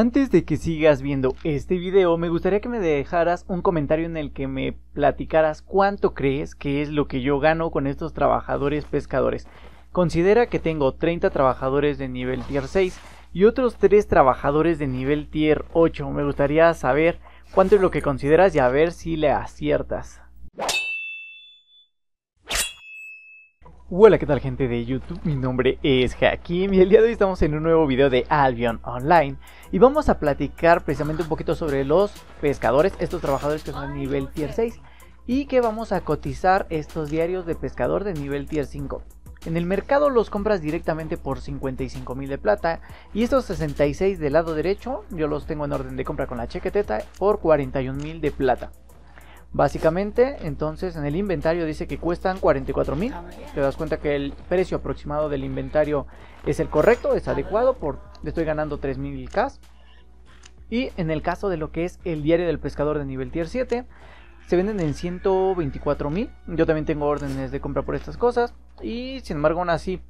Antes de que sigas viendo este video, me gustaría que me dejaras un comentario en el que me platicaras cuánto crees que es lo que yo gano con estos trabajadores pescadores. Considera que tengo 30 trabajadores de nivel tier 6 y otros 3 trabajadores de nivel tier 8. Me gustaría saber cuánto es lo que consideras y a ver si le aciertas. Hola, ¿qué tal gente de YouTube? Mi nombre es Hakim y el día de hoy estamos en un nuevo video de Albion Online y vamos a platicar precisamente un poquito sobre los pescadores, estos trabajadores que son de nivel tier 6 y que vamos a cotizar estos diarios de pescador de nivel tier 5. En el mercado los compras directamente por 55 mil de plata y estos 66 del lado derecho yo los tengo en orden de compra con la chequeteta por 41 mil de plata. Básicamente, entonces en el inventario dice que cuestan $44,000 mil. Ah, Te das cuenta que el precio aproximado del inventario es el correcto, es adecuado. Por, estoy ganando $3,000 mil K. Y en el caso de lo que es el diario del pescador de nivel tier 7, se venden en $124,000 mil. Yo también tengo órdenes de compra por estas cosas. Y sin embargo, aún así,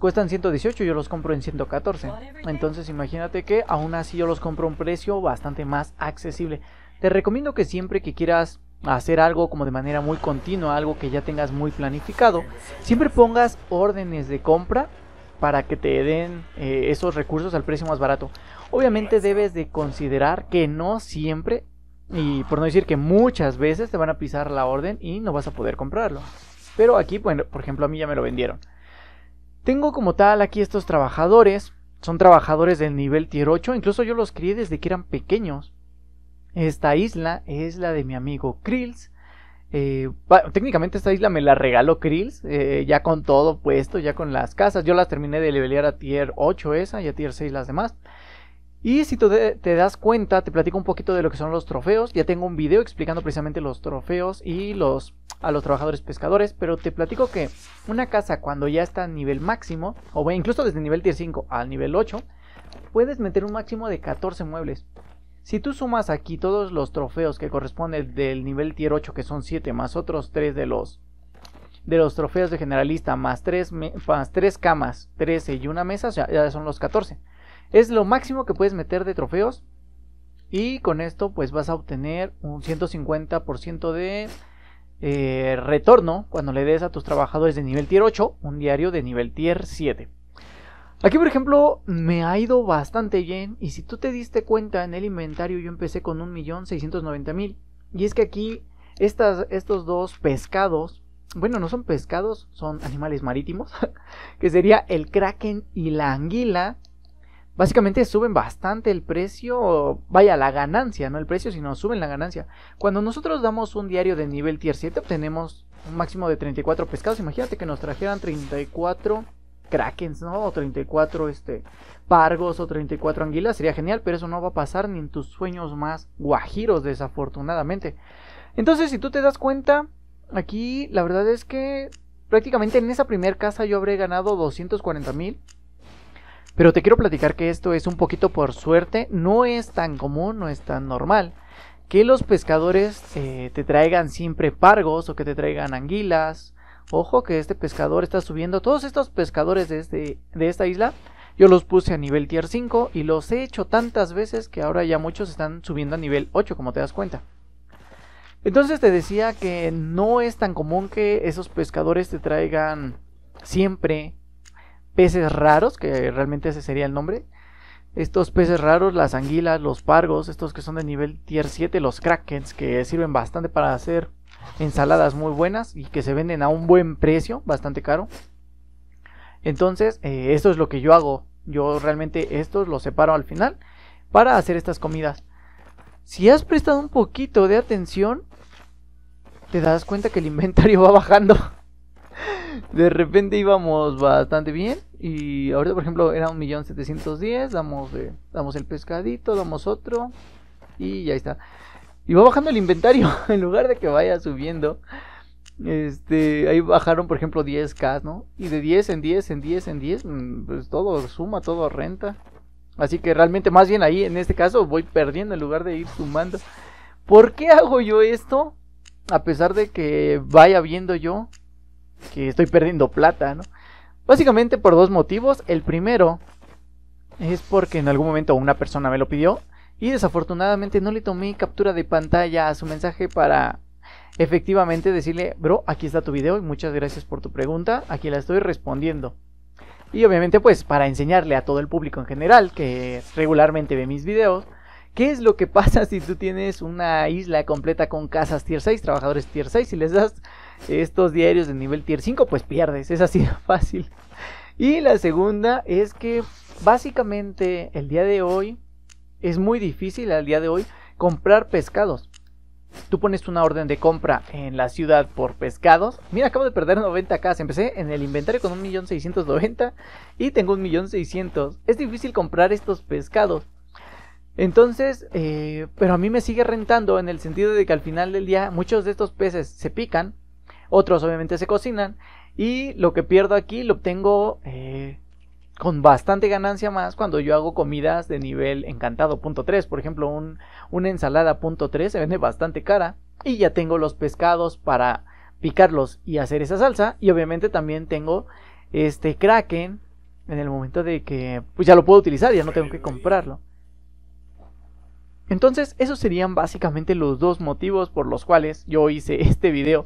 cuestan 118, yo los compro en 114. Entonces imagínate que aún así yo los compro a un precio bastante más accesible. Te recomiendo que siempre que quieras hacer algo como de manera muy continua, algo que ya tengas muy planificado, siempre pongas órdenes de compra para que te den eh, esos recursos al precio más barato. Obviamente debes de considerar que no siempre, y por no decir que muchas veces te van a pisar la orden y no vas a poder comprarlo. Pero aquí, bueno, por ejemplo, a mí ya me lo vendieron. Tengo como tal aquí estos trabajadores, son trabajadores del nivel tier 8, incluso yo los crié desde que eran pequeños. Esta isla es la de mi amigo Krills. Eh, técnicamente esta isla me la regaló Krills, eh, ya con todo puesto, ya con las casas. Yo las terminé de levelear a tier 8 esa y a tier 6 las demás. Y si te, te das cuenta, te platico un poquito de lo que son los trofeos. Ya tengo un video explicando precisamente los trofeos y los a los trabajadores pescadores, pero te platico que una casa cuando ya está a nivel máximo, o incluso desde nivel tier 5 al nivel 8, puedes meter un máximo de 14 muebles. Si tú sumas aquí todos los trofeos que corresponden del nivel tier 8, que son 7, más otros 3 de los de los trofeos de generalista, más 3, camas, 13 y una mesa, ya, son los 14. Es lo máximo que puedes meter de trofeos. Y con esto pues vas a obtener un 150% de eh, retorno cuando le des a tus trabajadores de nivel tier 8 un diario de nivel tier 7. Aquí, por ejemplo, me ha ido bastante bien. Y si tú te diste cuenta en el inventario, yo empecé con 1.690.000. Y es que aquí estos dos pescados, bueno, no son pescados, son animales marítimos, que sería el kraken y la anguila. Básicamente suben bastante el precio, vaya, la ganancia, no el precio, sino suben la ganancia. Cuando nosotros damos un diario de nivel tier 7 obtenemos un máximo de 34 pescados. Imagínate que nos trajeran 34 krakens, ¿no? O 34 este, pargos o 34 anguilas, sería genial, pero eso no va a pasar ni en tus sueños más guajiros, desafortunadamente. Entonces, si tú te das cuenta, aquí la verdad es que prácticamente en esa primera casa yo habré ganado 240 mil. Pero te quiero platicar que esto es un poquito por suerte, no es tan común, no es tan normal que los pescadores eh, te traigan siempre pargos o que te traigan anguilas Ojo que este pescador está subiendo. Todos estos pescadores de, este, de esta isla, yo los puse a nivel tier 5 y los he hecho tantas veces que ahora ya muchos están subiendo a nivel 8, como te das cuenta. Entonces te decía que no es tan común que esos pescadores te traigan siempre peces raros, que realmente ese sería el nombre. Estos peces raros, las anguilas, los pargos, estos que son de nivel tier 7, los krakens, que sirven bastante para hacer ensaladas muy buenas y que se venden a un buen precio, bastante caro. Entonces, eh, esto es lo que yo hago. Yo realmente estos los separo al final para hacer estas comidas. Si has prestado un poquito de atención, te das cuenta que el inventario va bajando. De repente íbamos bastante bien y ahorita por ejemplo era un damos, 710 damos el pescadito, damos otro y ya está. Y va bajando el inventario. En lugar de que vaya subiendo. Este, ahí bajaron, por ejemplo, 10k, ¿no? Y de 10 en 10 en 10 en 10, mm, pues todo suma, todo renta. Así que realmente, más bien ahí, en este caso, voy perdiendo en lugar de ir sumando. ¿Por qué hago yo esto? A pesar de que vaya viendo yo que estoy perdiendo plata, ¿no? Básicamente por dos motivos. El primero es porque en algún momento una persona me lo pidió y desafortunadamente no le tomé captura de pantalla a su mensaje para efectivamente decirle, bro, aquí está tu video y muchas gracias por tu pregunta, aquí la estoy respondiendo. Y obviamente pues para enseñarle a todo el público en general que regularmente ve mis videos, ¿qué es lo que pasa si tú tienes una isla completa con casas tier 6, trabajadores tier 6 y les das estos diarios de nivel tier 5? Pues pierdes, es así de fácil. Y la segunda es que básicamente el día de hoy es muy difícil al día de hoy comprar pescados. Tú pones una orden de compra en la ciudad por pescados. Mira, acabo de perder 90 k Empecé en el inventario con 1.690 y tengo 1.600.000. Es difícil comprar estos pescados. Entonces, eh, pero a mí me sigue rentando en el sentido de que al final del día muchos de estos peces se pican, otros obviamente se cocinan y lo que pierdo aquí lo obtengo eh, con bastante ganancia más cuando yo hago comidas de nivel encantado punto .3, por ejemplo, un, una ensalada punto .3 se vende bastante cara y ya tengo los pescados para picarlos y hacer esa salsa y obviamente también tengo este kraken en el momento de que pues ya lo puedo utilizar, ya no tengo que comprarlo. Entonces, esos serían básicamente los dos motivos por los cuales yo hice este video.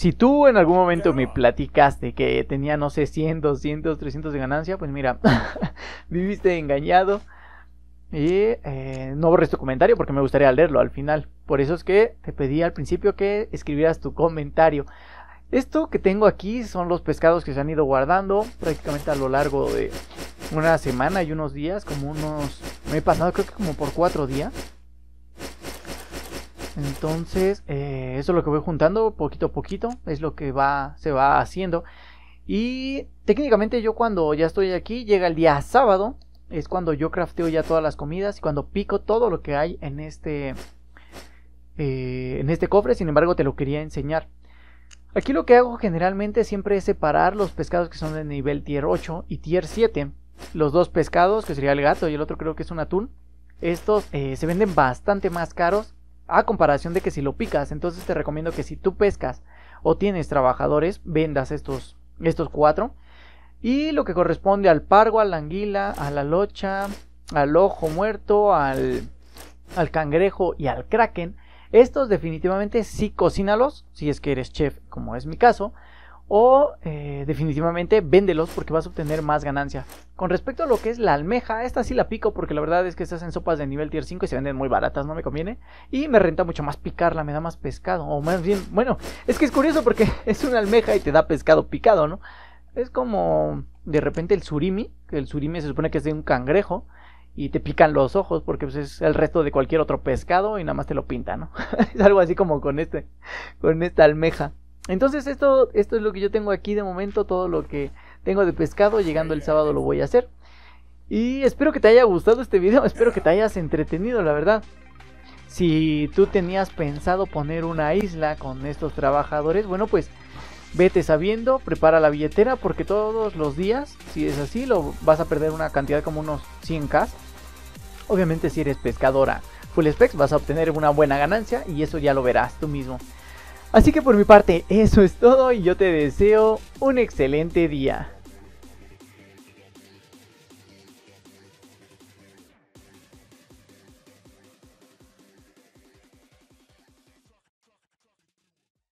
Si tú en algún momento me platicaste que tenía, no sé, 100, 200, 300 de ganancia, pues mira, viviste engañado. Y eh, no borres tu comentario porque me gustaría leerlo al final. Por eso es que te pedí al principio que escribieras tu comentario. Esto que tengo aquí son los pescados que se han ido guardando prácticamente a lo largo de una semana y unos días, como unos... Me he pasado creo que como por cuatro días. Entonces, eh, eso es lo que voy juntando poquito a poquito, es lo que va, se va haciendo. Y técnicamente yo cuando ya estoy aquí, llega el día sábado, es cuando yo crafteo ya todas las comidas y cuando pico todo lo que hay en este, eh, en este cofre, sin embargo te lo quería enseñar. Aquí lo que hago generalmente siempre es separar los pescados que son de nivel tier 8 y tier 7. Los dos pescados, que sería el gato y el otro creo que es un atún, estos eh, se venden bastante más caros a comparación de que si lo picas, entonces te recomiendo que si tú pescas o tienes trabajadores, vendas estos, estos cuatro. Y lo que corresponde al pargo, a la anguila, a la locha, al ojo muerto, al, al cangrejo y al kraken. Estos definitivamente sí cocínalos, si es que eres chef, como es mi caso o eh, definitivamente véndelos porque vas a obtener más ganancia. Con respecto a lo que es la almeja, esta sí la pico porque la verdad es que estas en sopas de nivel tier 5 y se venden muy baratas, no me conviene. Y me renta mucho más picarla, me da más pescado. O más bien, bueno, es que es curioso porque es una almeja y te da pescado picado, ¿no? Es como de repente el surimi, que el surimi se supone que es de un cangrejo. Y te pican los ojos porque pues, es el resto de cualquier otro pescado y nada más te lo pintan, ¿no? es algo así como con este, con esta almeja. Entonces esto, esto es lo que yo tengo aquí de momento, todo lo que tengo de pescado, llegando el sábado lo voy a hacer. Y espero que te haya gustado este video, espero que te hayas entretenido, la verdad. Si tú tenías pensado poner una isla con estos trabajadores, bueno pues vete sabiendo, prepara la billetera porque todos los días, si es así, lo vas a perder una cantidad como unos 100k. Obviamente si eres pescadora full specs vas a obtener una buena ganancia y eso ya lo verás tú mismo. Así que por mi parte eso es todo y yo te deseo un excelente día.